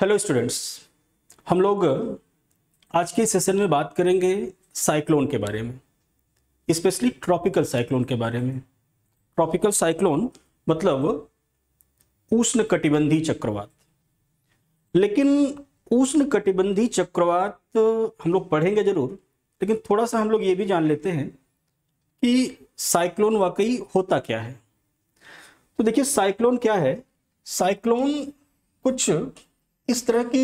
hello students हम लोग आज के सेशन में बात करेंगे साइक्लोन के बारे में स्पेशली ट्रॉपिकल साइक्लोन के बारे में ट्रॉपिकल साइक्लोन मतलब उष्ण कटिबंधी चक्रवात लेकिन उष्ण कटिबंधी चक्रवात हम लोग पढ़ेंगे जरूर लेकिन थोड़ा सा हम लोग ये भी जान लेते हैं कि साइक्लोन वाकई होता क्या है तो देखिए साइक्लोन क्या है साइक्लोन कुछ इस तरह की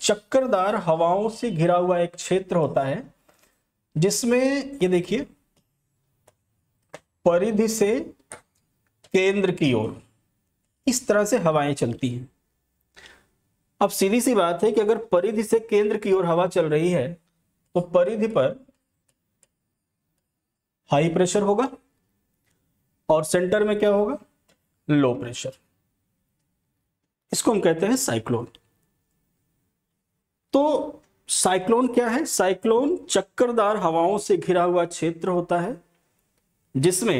चक्करदार हवाओं से घिरा हुआ एक क्षेत्र होता है जिसमें ये देखिए परिधि से केंद्र की ओर इस तरह से हवाएं चलती हैं अब सीधी सी बात है कि अगर परिधि से केंद्र की ओर हवा चल रही है तो परिधि पर हाई प्रेशर होगा और सेंटर में क्या होगा लो प्रेशर इसको हम कहते हैं साइक्लोन तो साइक्लोन क्या है साइक्लोन चक्करदार हवाओं से घिरा हुआ क्षेत्र होता है जिसमें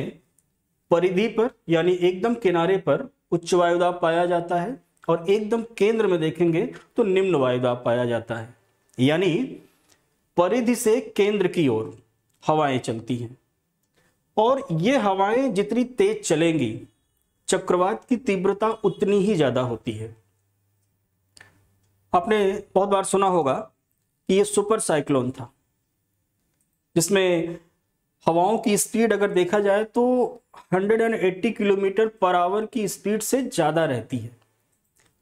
परिधि पर यानी एकदम किनारे पर उच्च वायुदाब पाया जाता है और एकदम केंद्र में देखेंगे तो निम्न वायुदाब पाया जाता है यानी परिधि से केंद्र की ओर हवाएं चलती हैं और ये हवाएं जितनी तेज चलेंगी चक्रवात की तीव्रता उतनी ही ज्यादा होती है आपने बहुत बार सुना होगा कि ये सुपर साइक्लोन था जिसमें हवाओं की स्पीड अगर देखा जाए तो 180 किलोमीटर पर आवर की स्पीड से ज़्यादा रहती है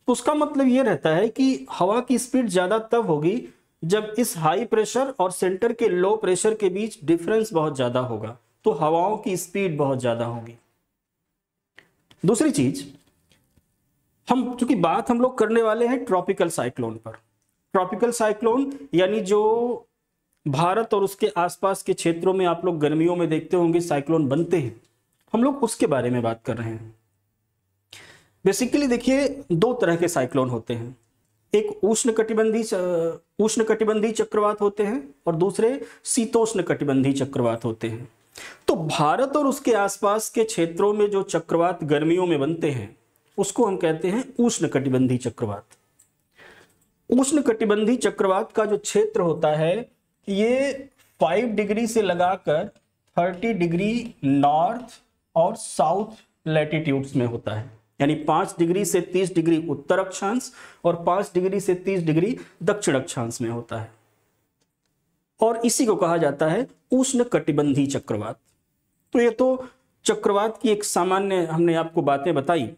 तो उसका मतलब ये रहता है कि हवा की स्पीड ज़्यादा तब होगी जब इस हाई प्रेशर और सेंटर के लो प्रेशर के बीच डिफरेंस बहुत ज़्यादा होगा तो हवाओं की स्पीड बहुत ज़्यादा होगी दूसरी चीज़ हम चूंकि बात हम लोग करने वाले हैं ट्रॉपिकल साइक्लोन पर ट्रॉपिकल साइक्लोन यानी जो भारत और उसके आसपास के क्षेत्रों में आप लोग गर्मियों में देखते होंगे साइक्लोन बनते हैं हम लोग उसके बारे में बात कर रहे हैं बेसिकली देखिए दो तरह के साइक्लोन होते हैं एक उष्ण कटिबंधी उष्ण कटिबंधी चक्रवात होते हैं और दूसरे शीतोष्ण कटिबंधी चक्रवात होते हैं तो भारत और उसके आसपास के क्षेत्रों में जो चक्रवात गर्मियों में बनते हैं उसको हम कहते हैं उष्ण कटिबंधी चक्रवात उष्ण कटिबंधी चक्रवात का जो क्षेत्र होता है ये फाइव डिग्री से लगाकर थर्टी डिग्री नॉर्थ और साउथ लैटिट्यूड्स में होता है यानी पांच डिग्री से तीस डिग्री उत्तर अक्षांश और पांच डिग्री से तीस डिग्री दक्षिण अक्षांश में होता है और इसी को कहा जाता है उष्ण कटिबंधी चक्रवात तो ये तो चक्रवात की एक सामान्य हमने आपको बातें बताई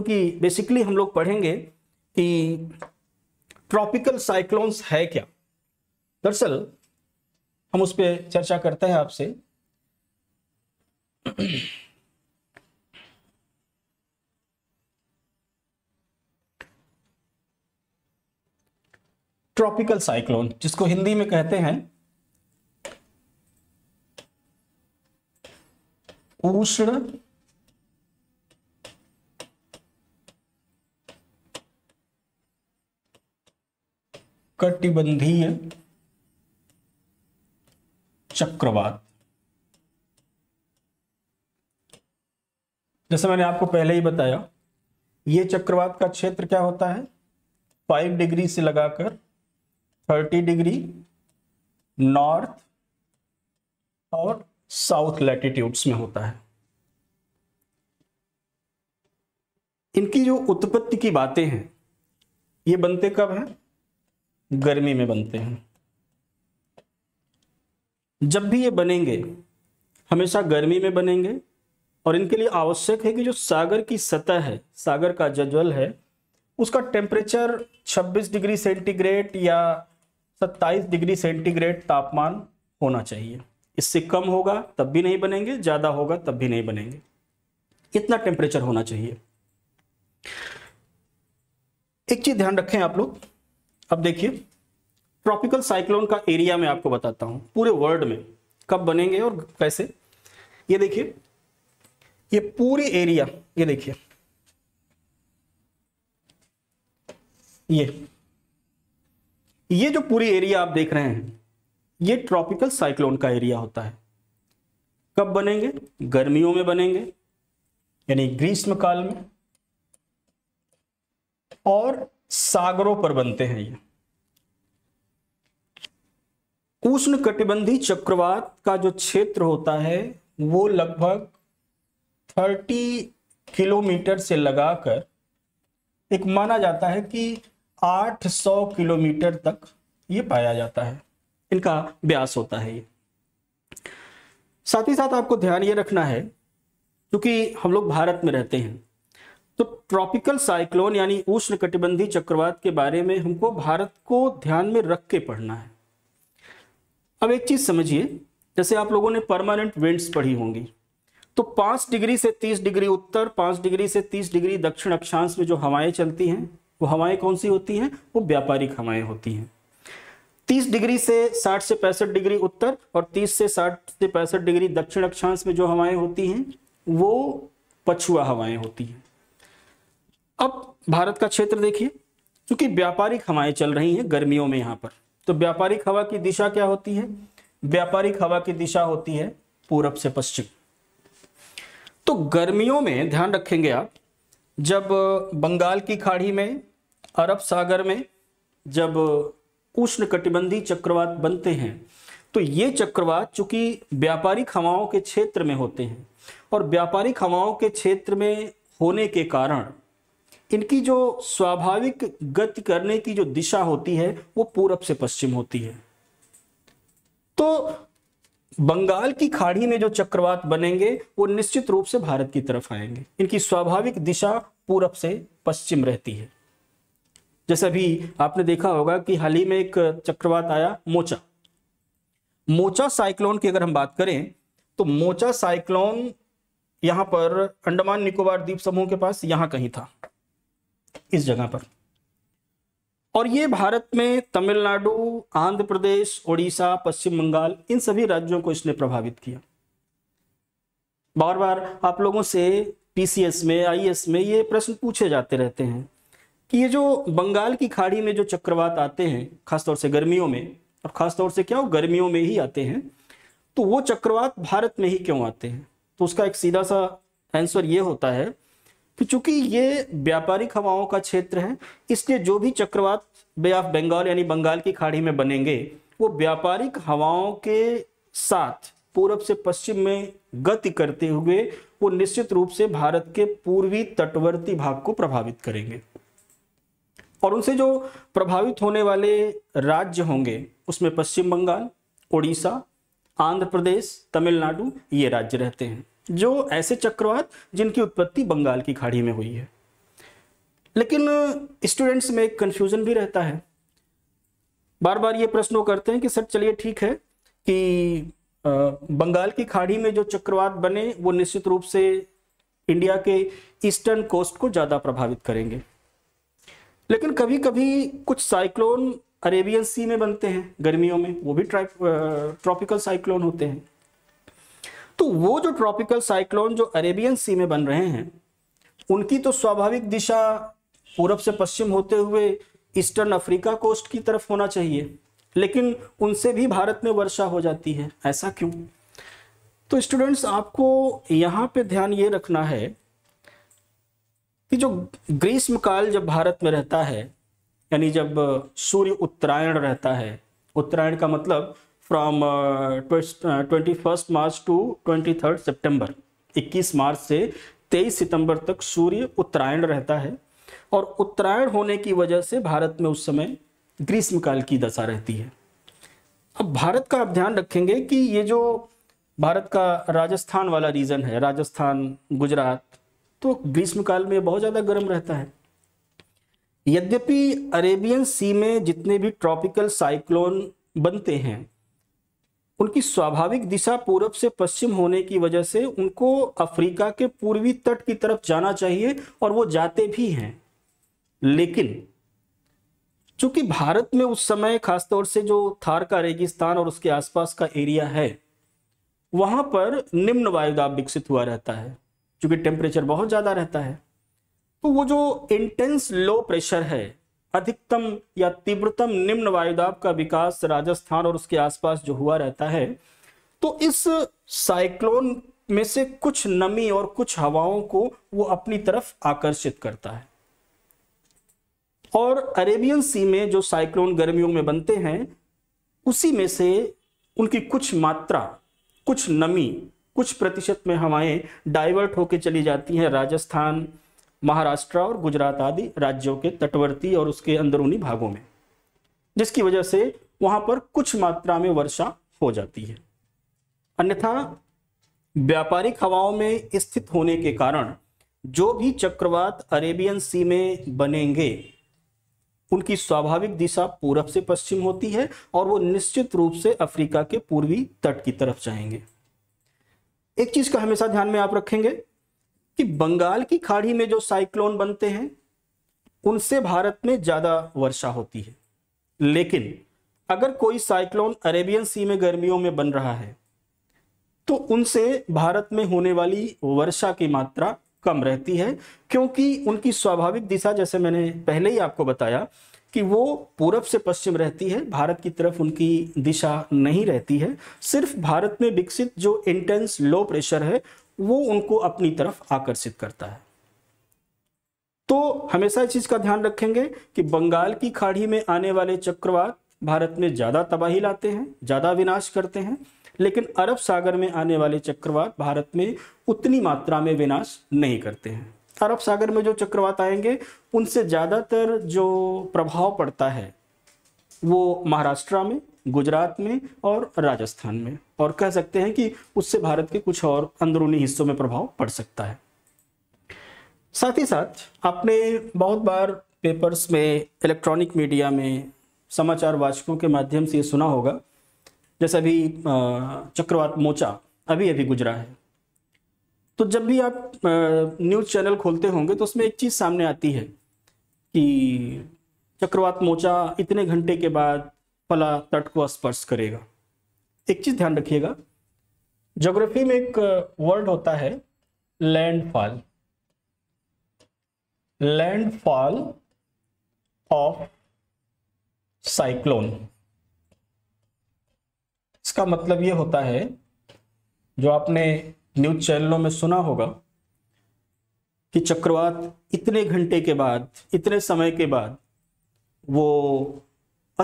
क्योंकि बेसिकली हम लोग पढ़ेंगे कि ट्रॉपिकल साइक्लोन्स है क्या दरअसल हम उस पर चर्चा करते हैं आपसे ट्रॉपिकल साइक्लोन जिसको हिंदी में कहते हैं उष्ण कटिबंधीय चक्रवात जैसे मैंने आपको पहले ही बताया ये चक्रवात का क्षेत्र क्या होता है फाइव डिग्री से लगाकर थर्टी डिग्री नॉर्थ और साउथ लैटिट्यूड्स में होता है इनकी जो उत्पत्ति की बातें हैं ये बनते कब हैं गर्मी में बनते हैं जब भी ये बनेंगे हमेशा गर्मी में बनेंगे और इनके लिए आवश्यक है कि जो सागर की सतह है सागर का जज्वल है उसका टेम्परेचर 26 डिग्री सेंटीग्रेड या 27 डिग्री सेंटीग्रेड तापमान होना चाहिए इससे कम होगा तब भी नहीं बनेंगे ज़्यादा होगा तब भी नहीं बनेंगे इतना टेम्परेचर होना चाहिए एक चीज़ ध्यान रखें आप लोग अब देखिए ट्रॉपिकल साइक्लोन का एरिया मैं आपको बताता हूं पूरे वर्ल्ड में कब बनेंगे और कैसे ये देखिए ये पूरी एरिया ये देखिए ये ये जो पूरी एरिया आप देख रहे हैं ये ट्रॉपिकल साइक्लोन का एरिया होता है कब बनेंगे गर्मियों में बनेंगे यानी ग्रीष्म काल में और सागरों पर बनते हैं ये उष्ण कटिबंधी चक्रवात का जो क्षेत्र होता है वो लगभग 30 किलोमीटर से लगाकर एक माना जाता है कि 800 किलोमीटर तक ये पाया जाता है इनका व्यास होता है ये साथ ही साथ आपको ध्यान ये रखना है क्योंकि हम लोग भारत में रहते हैं तो ट्रॉपिकल साइक्लोन यानी उष्ण कटिबंधी चक्रवात के बारे में हमको भारत को ध्यान में रख के पढ़ना है अब एक चीज समझिए जैसे आप लोगों ने परमानेंट विंड्स पढ़ी होंगी तो पांच डिग्री से तीस डिग्री उत्तर पांच डिग्री से तीस डिग्री दक्षिण अक्षांश में जो हवाएं चलती हैं वो हवाएं कौन सी होती हैं वो व्यापारिक हवाएं होती हैं 30 डिग्री से 60 से पैंसठ डिग्री उत्तर और 30 से 60 से पैंसठ डिग्री दक्षिण अक्षांश में जो हवाएं होती हैं वो पछुआ हवाएं होती हैं अब भारत का क्षेत्र देखिए चूंकि व्यापारिक हवाएं चल रही हैं गर्मियों में यहाँ पर तो व्यापारिक हवा की दिशा क्या होती है व्यापारिक हवा की दिशा होती है पूरब से पश्चिम तो गर्मियों में ध्यान रखेंगे आप जब बंगाल की खाड़ी में अरब सागर में जब उष्ण कटिबंधी चक्रवात बनते हैं तो ये चक्रवात चूंकि व्यापारिक हवाओं के क्षेत्र में होते हैं और व्यापारिक हवाओं के क्षेत्र में होने के कारण इनकी जो स्वाभाविक गति करने की जो दिशा होती है वो पूरब से पश्चिम होती है तो बंगाल की खाड़ी में जो चक्रवात बनेंगे वो निश्चित रूप से भारत की तरफ आएंगे इनकी स्वाभाविक दिशा पूरब से पश्चिम रहती है जैसे अभी आपने देखा होगा कि हाल ही में एक चक्रवात आया मोचा मोचा साइक्लोन की अगर हम बात करें तो मोचा साइक्लोन यहां पर अंडमान निकोबार द्वीप समूह के पास यहां कहीं था इस जगह पर और ये भारत में तमिलनाडु आंध्र प्रदेश ओडिशा पश्चिम बंगाल इन सभी राज्यों को इसने प्रभावित किया बार बार आप लोगों से पीसीएस में आईएएस e में ये प्रश्न पूछे जाते रहते हैं कि ये जो बंगाल की खाड़ी में जो चक्रवात आते हैं खासतौर से गर्मियों में और खासतौर से क्या हो गर्मियों में ही आते हैं तो वो चक्रवात भारत में ही क्यों आते हैं तो उसका एक सीधा सा आंसर ये होता है कि चूंकि ये व्यापारिक हवाओं का क्षेत्र है इसलिए जो भी चक्रवात बे ऑफ बंगाल यानी बंगाल की खाड़ी में बनेंगे वो व्यापारिक हवाओं के साथ पूरब से पश्चिम में गति करते हुए वो निश्चित रूप से भारत के पूर्वी तटवर्ती भाग को प्रभावित करेंगे और उनसे जो प्रभावित होने वाले राज्य होंगे उसमें पश्चिम बंगाल उड़ीसा आंध्र प्रदेश तमिलनाडु ये राज्य रहते हैं जो ऐसे चक्रवात जिनकी उत्पत्ति बंगाल की खाड़ी में हुई है लेकिन स्टूडेंट्स में एक कंफ्यूजन भी रहता है बार बार ये प्रश्नों करते हैं कि सर चलिए ठीक है कि बंगाल की खाड़ी में जो चक्रवात बने वो निश्चित रूप से इंडिया के ईस्टर्न कोस्ट को ज़्यादा प्रभावित करेंगे लेकिन कभी कभी कुछ साइक्लोन अरेबियन सी में बनते हैं गर्मियों में वो भी ट्रॉपिकल साइक्लोन होते हैं तो वो जो ट्रॉपिकल साइक्लोन जो अरेबियन सी में बन रहे हैं उनकी तो स्वाभाविक दिशा पूरब से पश्चिम होते हुए ईस्टर्न अफ्रीका कोस्ट की तरफ होना चाहिए लेकिन उनसे भी भारत में वर्षा हो जाती है ऐसा क्यों तो स्टूडेंट्स आपको यहाँ पे ध्यान ये रखना है कि जो ग्रीष्म काल जब भारत में रहता है यानी जब सूर्य उत्तरायण रहता है उत्तरायण का मतलब from twenty first March to twenty third September इक्कीस मार्च से तेईस सितंबर तक सूर्य उत्तरायण रहता है और उत्तरायण होने की वजह से भारत में उस समय ग्रीष्मकाल की दशा रहती है अब भारत का आप ध्यान रखेंगे कि ये जो भारत का राजस्थान वाला रीजन है राजस्थान गुजरात तो ग्रीष्मकाल में बहुत ज़्यादा गर्म रहता है यद्यपि अरेबियन सी में जितने भी ट्रॉपिकल साइक्लोन बनते हैं उनकी स्वाभाविक दिशा पूरब से पश्चिम होने की वजह से उनको अफ्रीका के पूर्वी तट की तरफ जाना चाहिए और वो जाते भी हैं लेकिन चूंकि भारत में उस समय खासतौर से जो थार का रेगिस्तान और उसके आसपास का एरिया है वहां पर निम्न वायुदाब विकसित हुआ रहता है क्योंकि टेम्परेचर बहुत ज्यादा रहता है तो वो जो इंटेंस लो प्रेशर है अधिकतम या तीव्रतम निम्न वायुदाब का विकास राजस्थान और उसके आसपास जो हुआ रहता है तो इस साइक्लोन में से कुछ नमी और कुछ हवाओं को वो अपनी तरफ आकर्षित करता है और अरेबियन सी में जो साइक्लोन गर्मियों में बनते हैं उसी में से उनकी कुछ मात्रा कुछ नमी कुछ प्रतिशत में हवाएं डाइवर्ट होकर चली जाती हैं राजस्थान महाराष्ट्र और गुजरात आदि राज्यों के तटवर्ती और उसके अंदरूनी भागों में जिसकी वजह से वहां पर कुछ मात्रा में वर्षा हो जाती है अन्यथा व्यापारिक हवाओं में स्थित होने के कारण जो भी चक्रवात अरेबियन सी में बनेंगे उनकी स्वाभाविक दिशा पूरब से पश्चिम होती है और वो निश्चित रूप से अफ्रीका के पूर्वी तट की तरफ जाएंगे एक चीज का हमेशा ध्यान में आप रखेंगे कि बंगाल की खाड़ी में जो साइक्लोन बनते हैं उनसे भारत में ज़्यादा वर्षा होती है लेकिन अगर कोई साइक्लोन अरेबियन सी में गर्मियों में बन रहा है तो उनसे भारत में होने वाली वर्षा की मात्रा कम रहती है क्योंकि उनकी स्वाभाविक दिशा जैसे मैंने पहले ही आपको बताया कि वो पूरब से पश्चिम रहती है भारत की तरफ उनकी दिशा नहीं रहती है सिर्फ भारत में विकसित जो इंटेंस लो प्रेशर है वो उनको अपनी तरफ आकर्षित करता है तो हमेशा इस चीज का ध्यान रखेंगे कि बंगाल की खाड़ी में आने वाले चक्रवात भारत में ज्यादा तबाही लाते हैं ज्यादा विनाश करते हैं लेकिन अरब सागर में आने वाले चक्रवात भारत में उतनी मात्रा में विनाश नहीं करते हैं अरब सागर में जो चक्रवात आएंगे उनसे ज़्यादातर जो प्रभाव पड़ता है वो महाराष्ट्र में गुजरात में और राजस्थान में और कह सकते हैं कि उससे भारत के कुछ और अंदरूनी हिस्सों में प्रभाव पड़ सकता है साथ ही साथ आपने बहुत बार पेपर्स में इलेक्ट्रॉनिक मीडिया में समाचार वाचकों के माध्यम से ये सुना होगा जैसे अभी चक्रवात मोचा अभी अभी गुजरा है तो जब भी आप न्यूज़ चैनल खोलते होंगे तो उसमें एक चीज़ सामने आती है कि चक्रवात मोचा इतने घंटे के बाद पला तट को स्पर्श करेगा एक चीज ध्यान रखिएगा ज्योग्राफी में एक वर्ड होता है लैंडफॉल लैंडफॉल ऑफ साइक्लोन इसका मतलब यह होता है जो आपने न्यूज चैनलों में सुना होगा कि चक्रवात इतने घंटे के बाद इतने समय के बाद वो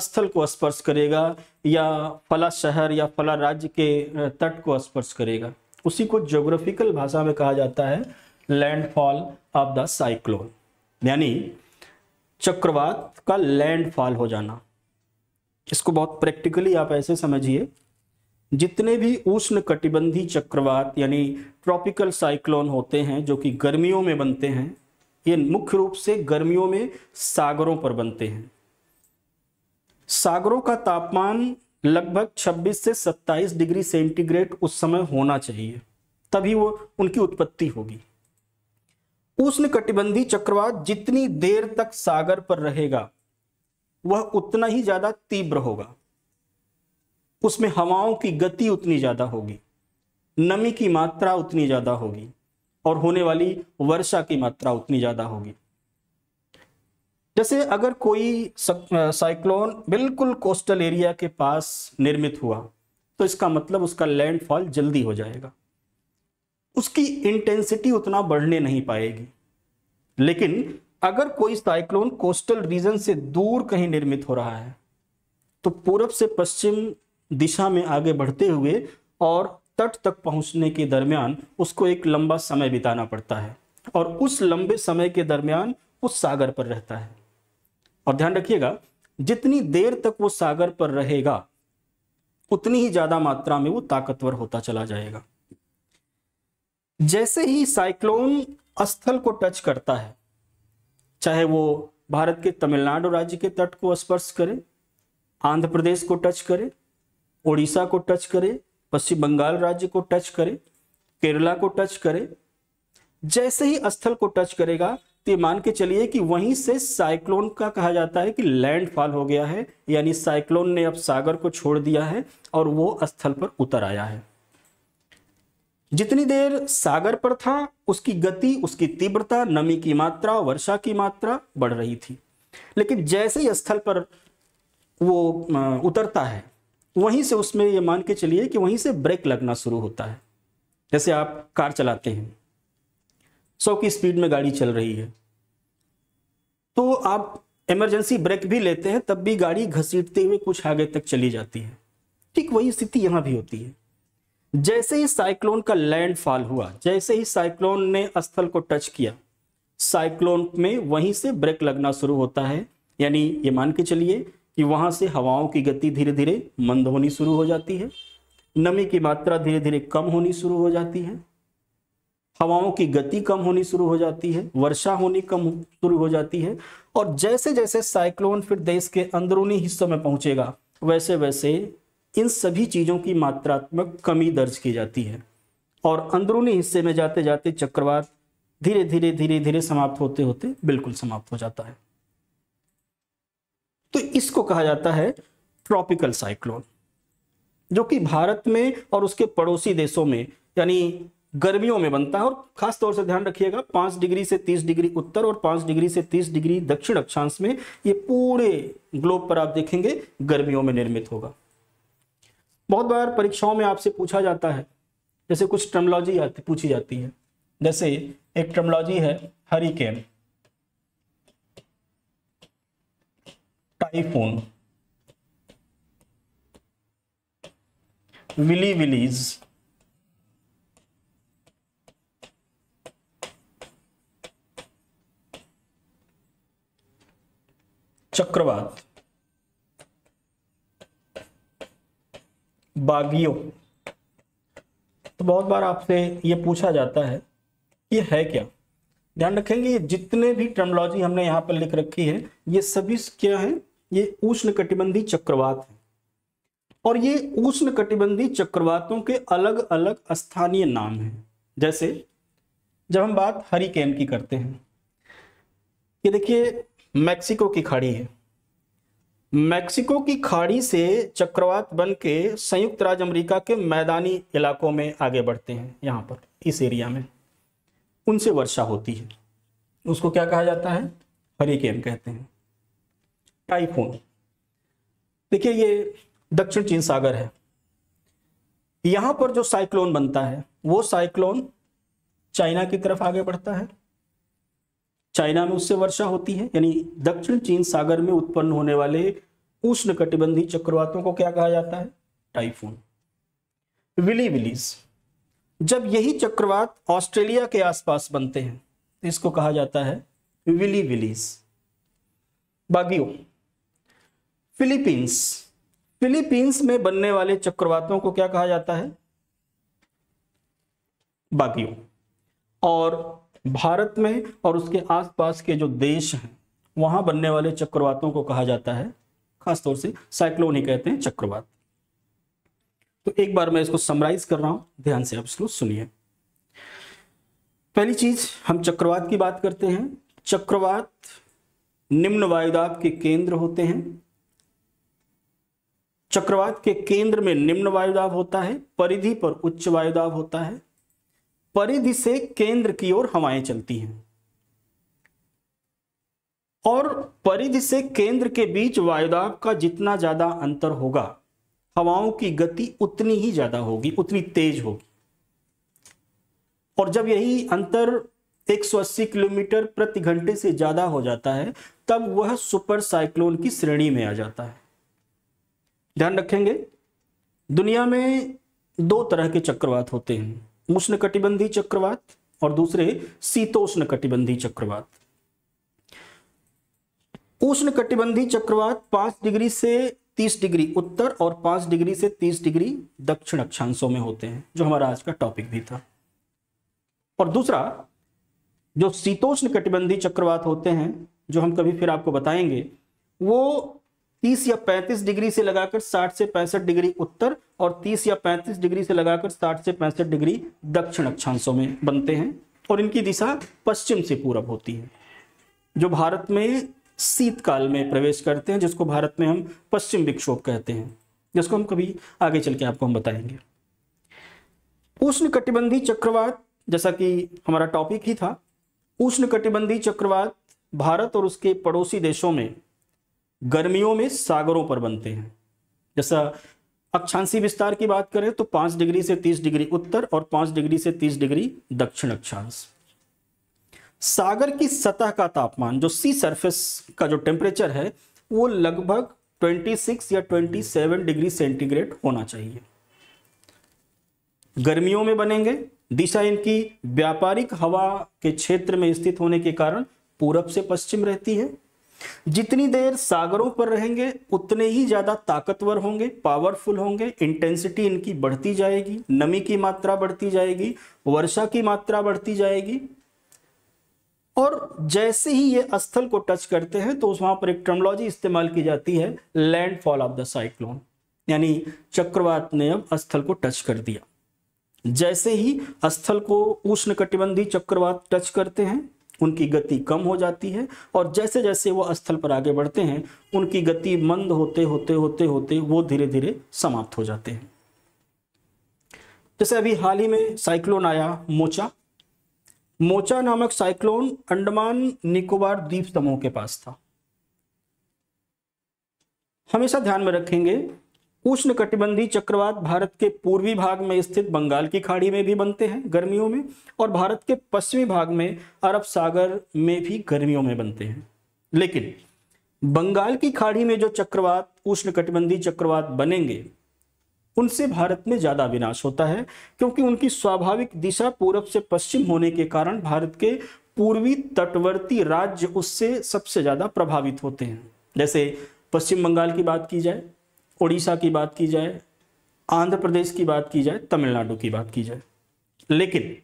स्थल को स्पर्श करेगा या फला शहर या फला राज्य के तट को स्पर्श करेगा उसी को ज्योग्राफिकल भाषा में कहा जाता है लैंडफॉल ऑफ द साइक्लोन यानी चक्रवात का लैंडफॉल हो जाना इसको बहुत प्रैक्टिकली आप ऐसे समझिए जितने भी उष्ण कटिबंधी चक्रवात यानी ट्रॉपिकल साइक्लोन होते हैं जो कि गर्मियों में बनते हैं ये मुख्य रूप से गर्मियों में सागरों पर बनते हैं सागरों का तापमान लगभग 26 से 27 डिग्री सेंटीग्रेड उस समय होना चाहिए तभी वो उनकी उत्पत्ति होगी उष्ण कटिबंधी चक्रवात जितनी देर तक सागर पर रहेगा वह उतना ही ज्यादा तीव्र होगा उसमें हवाओं की गति उतनी ज्यादा होगी नमी की मात्रा उतनी ज्यादा होगी और होने वाली वर्षा की मात्रा उतनी ज्यादा होगी जैसे अगर कोई साइक्लोन बिल्कुल कोस्टल एरिया के पास निर्मित हुआ तो इसका मतलब उसका लैंडफॉल जल्दी हो जाएगा उसकी इंटेंसिटी उतना बढ़ने नहीं पाएगी लेकिन अगर कोई साइक्लोन कोस्टल रीजन से दूर कहीं निर्मित हो रहा है तो पूर्व से पश्चिम दिशा में आगे बढ़ते हुए और तट तक पहुंचने के दरमियान उसको एक लंबा समय बिताना पड़ता है और उस लंबे समय के दरमियान उस सागर पर रहता है और ध्यान रखिएगा जितनी देर तक वो सागर पर रहेगा उतनी ही ज्यादा मात्रा में वो ताकतवर होता चला जाएगा जैसे ही साइक्लोन स्थल को टच करता है चाहे वो भारत के तमिलनाडु राज्य के तट को स्पर्श करे आंध्र प्रदेश को टच करे उड़ीसा को टच करे पश्चिम बंगाल राज्य को टच करे केरला को टच करे जैसे ही स्थल को टच करेगा तो ये मान के चलिए कि वहीं से साइक्लोन का कहा जाता है कि लैंडफॉल हो गया है यानी साइक्लोन ने अब सागर को छोड़ दिया है और वो स्थल पर उतर आया है जितनी देर सागर पर था उसकी गति उसकी तीव्रता नमी की मात्रा वर्षा की मात्रा बढ़ रही थी लेकिन जैसे ही स्थल पर वो उतरता है वहीं से उसमें ये मान के चलिए कि वहीं से ब्रेक लगना शुरू होता है जैसे आप कार चलाते हैं सौ की स्पीड में गाड़ी चल रही है तो आप इमरजेंसी ब्रेक भी लेते हैं तब भी गाड़ी घसीटते हुए कुछ आगे तक चली जाती है ठीक वही स्थिति यहां भी होती है जैसे ही साइक्लोन का लैंडफॉल हुआ जैसे ही साइक्लोन ने स्थल को टच किया साइक्लोन में वहीं से ब्रेक लगना शुरू होता है यानी ये मान के चलिए कि वहां से हवाओं की गति धीरे धीरे मंद होनी शुरू हो जाती है नमी की मात्रा धीरे धीरे कम होनी शुरू हो जाती है हवाओं की गति कम होनी शुरू हो जाती है वर्षा होनी कम शुरू हो जाती है और जैसे जैसे साइक्लोन फिर देश के अंदरूनी हिस्सों में पहुंचेगा वैसे वैसे इन सभी चीज़ों की मात्रात्मक कमी दर्ज की जाती है और अंदरूनी हिस्से में जाते जाते चक्रवात धीरे धीरे धीरे धीरे समाप्त होते होते बिल्कुल समाप्त हो जाता है तो इसको कहा जाता है ट्रॉपिकल साइक्लोन जो कि भारत में और उसके पड़ोसी देशों में यानी गर्मियों में बनता है और खास तौर से ध्यान रखिएगा पांच डिग्री से तीस डिग्री उत्तर और पांच डिग्री से तीस डिग्री दक्षिण अक्षांश में ये पूरे ग्लोब पर आप देखेंगे गर्मियों में निर्मित होगा बहुत बार परीक्षाओं में आपसे पूछा जाता है जैसे कुछ टर्मोलॉजी पूछी जाती है जैसे एक टर्मोलॉजी है हरिकेन टाइफून विली विलीज चक्रवात बागियो तो बहुत बार आपसे ये पूछा जाता है ये है क्या ध्यान रखेंगे जितने भी टर्मोलॉजी हमने यहां पर लिख रखी है ये सभी क्या है ये उष्ण कटिबंधी चक्रवात है और ये उष्ण कटिबंधी चक्रवातों के अलग अलग स्थानीय नाम हैं जैसे जब हम बात हरिकेन की करते हैं ये देखिए मैक्सिको की खाड़ी है मैक्सिको की खाड़ी से चक्रवात बन के संयुक्त राज्य अमेरिका के मैदानी इलाकों में आगे बढ़ते हैं यहाँ पर इस एरिया में उनसे वर्षा होती है उसको क्या कहा जाता है हरिकेन कहते हैं टाइफून देखिए ये दक्षिण चीन सागर है यहाँ पर जो साइक्लोन बनता है वो साइक्लोन चाइना की तरफ आगे बढ़ता है चाइना में उससे वर्षा होती है यानी दक्षिण चीन सागर में उत्पन्न होने वाले उष्ण कटिबंधी चक्रवातों को क्या कहा जाता है टाइफून विली विलीज जब यही चक्रवात ऑस्ट्रेलिया के आसपास बनते हैं तो इसको कहा जाता है willy willies Baguio Philippines Philippines में बनने वाले चक्रवातों को क्या कहा जाता है बागियो और भारत में और उसके आसपास के जो देश हैं वहां बनने वाले चक्रवातों को कहा जाता है खासतौर से साइक्लोन ही कहते हैं चक्रवात तो एक बार मैं इसको समराइज कर रहा हूं ध्यान से आप इसको सुनिए पहली चीज हम चक्रवात की बात करते हैं चक्रवात निम्न वायुदाब के केंद्र होते हैं चक्रवात के केंद्र में निम्न वायुदाब होता है परिधि पर उच्च वायुदाब होता है परिधि से केंद्र की ओर हवाएं चलती हैं और परिधि से केंद्र के बीच वायुदाब का जितना ज्यादा अंतर होगा हवाओं की गति उतनी ही ज्यादा होगी उतनी तेज होगी और जब यही अंतर 180 किलोमीटर प्रति घंटे से ज्यादा हो जाता है तब वह सुपर साइक्लोन की श्रेणी में आ जाता है ध्यान रखेंगे दुनिया में दो तरह के चक्रवात होते हैं उष्ण कटिबंधी चक्रवात और दूसरे शीतोष्ण कटिबंधी चक्रवात उष्ण कटिबंधी चक्रवात पांच डिग्री से तीस डिग्री उत्तर और पांच डिग्री से तीस डिग्री दक्षिण अक्षांशों में होते हैं जो हमारा आज का टॉपिक भी था और दूसरा जो शीतोष्ण कटिबंधी चक्रवात होते हैं जो हम कभी फिर आपको बताएंगे वो 30 या 35 डिग्री से लगाकर 60 से पैंसठ डिग्री उत्तर और 30 या 35 डिग्री से लगाकर 60 से पैंसठ डिग्री दक्षिण अक्षांशों में बनते हैं और इनकी दिशा पश्चिम से पूरब होती है जो भारत में शीतकाल में प्रवेश करते हैं जिसको भारत में हम पश्चिम विक्षोभ कहते हैं जिसको हम कभी आगे चल के आपको हम बताएंगे उष्ण कटिबंधी चक्रवात जैसा कि हमारा टॉपिक ही था उष्ण कटिबंधी चक्रवात भारत और उसके पड़ोसी देशों में गर्मियों में सागरों पर बनते हैं जैसा अक्षांशी विस्तार की बात करें तो पांच डिग्री से तीस डिग्री उत्तर और पांच डिग्री से तीस डिग्री दक्षिण अक्षांश सागर की सतह का तापमान जो सी सरफेस का जो टेम्परेचर है वो लगभग 26 या 27 डिग्री सेंटीग्रेड होना चाहिए गर्मियों में बनेंगे दिशा इनकी व्यापारिक हवा के क्षेत्र में स्थित होने के कारण पूरब से पश्चिम रहती है जितनी देर सागरों पर रहेंगे उतने ही ज़्यादा ताकतवर होंगे पावरफुल होंगे इंटेंसिटी इनकी बढ़ती जाएगी नमी की मात्रा बढ़ती जाएगी वर्षा की मात्रा बढ़ती जाएगी और जैसे ही ये स्थल को टच करते हैं तो वहां पर एक टर्मोलॉजी इस्तेमाल की जाती है लैंडफॉल ऑफ द साइक्लोन यानी चक्रवात ने अब स्थल को टच कर दिया जैसे ही स्थल को उष्ण कटिबंधी चक्रवात टच करते हैं उनकी गति कम हो जाती है और जैसे जैसे वो स्थल पर आगे बढ़ते हैं उनकी गति मंद होते होते होते होते वो धीरे धीरे समाप्त हो जाते हैं जैसे अभी हाल ही में साइक्लोन आया मोचा मोचा नामक साइक्लोन अंडमान निकोबार द्वीप समूह के पास था हमेशा ध्यान में रखेंगे उष्ण कटिबंधी चक्रवात भारत के पूर्वी भाग में स्थित बंगाल की खाड़ी में भी बनते हैं गर्मियों में और भारत के पश्चिमी भाग में अरब सागर में भी गर्मियों में बनते हैं लेकिन बंगाल की खाड़ी में जो चक्रवात उष्ण कटिबंधी चक्रवात बनेंगे उनसे भारत में ज्यादा विनाश होता है क्योंकि उनकी स्वाभाविक दिशा पूरब से पश्चिम होने के कारण भारत के पूर्वी तटवर्ती राज्य उससे सबसे ज्यादा प्रभावित होते हैं जैसे पश्चिम बंगाल की बात की जाए उड़ीसा की बात की जाए आंध्र प्रदेश की बात की जाए तमिलनाडु की बात की जाए लेकिन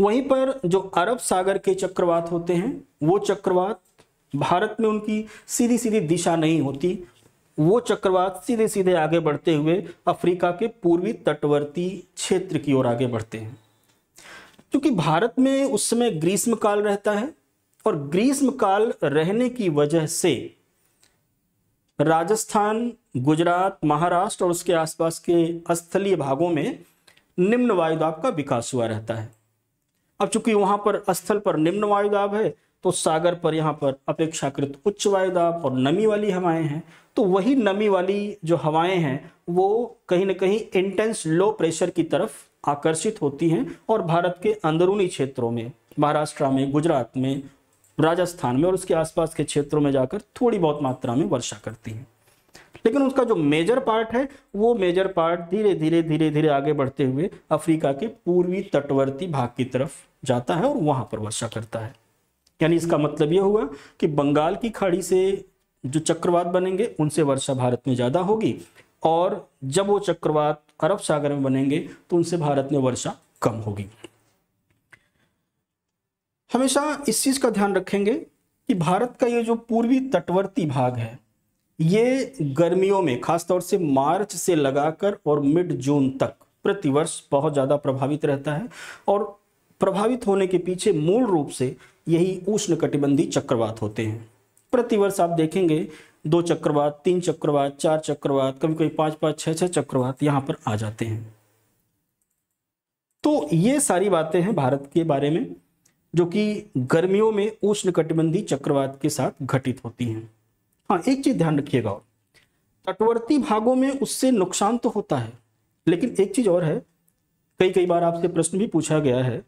वहीं पर जो अरब सागर के चक्रवात होते हैं वो चक्रवात भारत में उनकी सीधी सीधी दिशा नहीं होती वो चक्रवात सीधे सीधे आगे बढ़ते हुए अफ्रीका के पूर्वी तटवर्ती क्षेत्र की ओर आगे बढ़ते हैं क्योंकि भारत में उस समय ग्रीष्म काल रहता है और ग्रीष्म काल रहने की वजह से राजस्थान गुजरात महाराष्ट्र और उसके आसपास के स्थलीय भागों में निम्न वायुदाब का विकास हुआ रहता है अब चूंकि वहां पर स्थल पर निम्न वायुदाब है तो सागर पर यहाँ पर अपेक्षाकृत उच्च वायुदाब और नमी वाली हवाएं हैं तो वही नमी वाली जो हवाएं हैं वो कहीं ना कहीं इंटेंस लो प्रेशर की तरफ आकर्षित होती हैं और भारत के अंदरूनी क्षेत्रों में महाराष्ट्र में गुजरात में राजस्थान में और उसके आसपास के क्षेत्रों में जाकर थोड़ी बहुत मात्रा में वर्षा करती हैं लेकिन उसका जो मेजर पार्ट है वो मेजर पार्ट धीरे धीरे धीरे धीरे आगे बढ़ते हुए अफ्रीका के पूर्वी तटवर्ती भाग की तरफ जाता है और वहां पर वर्षा करता है यानी इसका मतलब यह हुआ कि बंगाल की खाड़ी से जो चक्रवात बनेंगे उनसे वर्षा भारत में ज़्यादा होगी और जब वो चक्रवात अरब सागर में बनेंगे तो उनसे भारत में वर्षा कम होगी हमेशा इस चीज़ का ध्यान रखेंगे कि भारत का ये जो पूर्वी तटवर्ती भाग है ये गर्मियों में खासतौर से मार्च से लगाकर और मिड जून तक प्रतिवर्ष बहुत ज़्यादा प्रभावित रहता है और प्रभावित होने के पीछे मूल रूप से यही उष्ण कटिबंधी चक्रवात होते हैं प्रतिवर्ष आप देखेंगे दो चक्रवात तीन चक्रवात चार चक्रवात कभी कभी पाँच पाँच छः छः चक्रवात यहाँ पर आ जाते हैं तो ये सारी बातें हैं भारत के बारे में जो कि गर्मियों में उष्ण कटिबंधी चक्रवात के साथ घटित होती हैं हाँ एक चीज ध्यान रखिएगा और तटवर्ती भागों में उससे नुकसान तो होता है लेकिन एक चीज और है कई कई बार आपसे प्रश्न भी पूछा गया है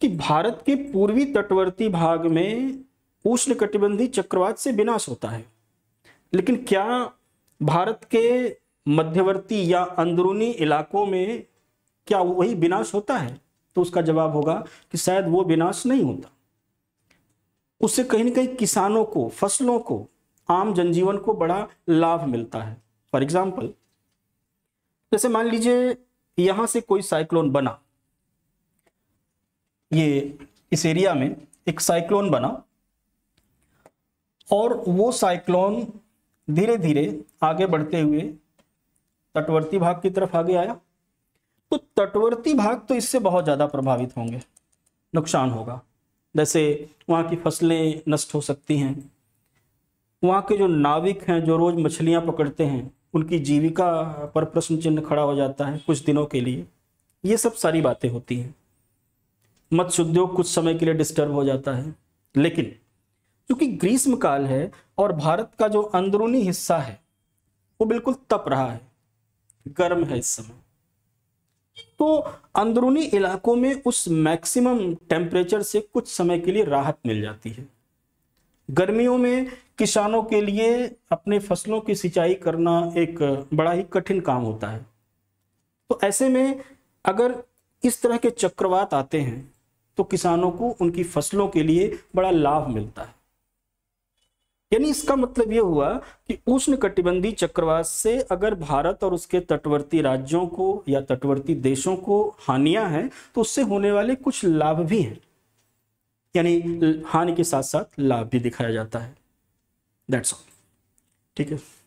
कि भारत के पूर्वी तटवर्ती भाग में उष्ण कटिबंधी चक्रवात से विनाश होता है लेकिन क्या भारत के मध्यवर्ती या अंदरूनी इलाकों में क्या वही विनाश होता है तो उसका जवाब होगा कि शायद वो विनाश नहीं होता उससे कहीं ना कहीं किसानों को फसलों को आम जनजीवन को बड़ा लाभ मिलता है फॉर एग्जाम्पल जैसे मान लीजिए यहां से कोई साइक्लोन बना ये इस एरिया में एक साइक्लोन बना और वो साइक्लोन धीरे धीरे आगे बढ़ते हुए तटवर्ती भाग की तरफ आगे आया तो तटवर्ती भाग तो इससे बहुत ज़्यादा प्रभावित होंगे नुकसान होगा जैसे वहां की फसलें नष्ट हो सकती हैं वहाँ के जो नाविक हैं जो रोज़ मछलियाँ पकड़ते हैं उनकी जीविका पर प्रश्न चिन्ह खड़ा हो जाता है कुछ दिनों के लिए ये सब सारी बातें होती हैं मत्स्य उद्योग कुछ समय के लिए डिस्टर्ब हो जाता है लेकिन क्योंकि ग्रीष्म काल है और भारत का जो अंदरूनी हिस्सा है वो बिल्कुल तप रहा है गर्म है इस समय तो अंदरूनी इलाकों में उस मैक्सिमम टेम्परेचर से कुछ समय के लिए राहत मिल जाती है गर्मियों में किसानों के लिए अपने फसलों की सिंचाई करना एक बड़ा ही कठिन काम होता है तो ऐसे में अगर इस तरह के चक्रवात आते हैं तो किसानों को उनकी फसलों के लिए बड़ा लाभ मिलता है यानी इसका मतलब यह हुआ कि उष्ण कटिबंधी चक्रवात से अगर भारत और उसके तटवर्ती राज्यों को या तटवर्ती देशों को हानियां हैं तो उससे होने वाले कुछ लाभ भी हैं यानी हानि के साथ साथ लाभ भी दिखाया जाता है that's all ठीक है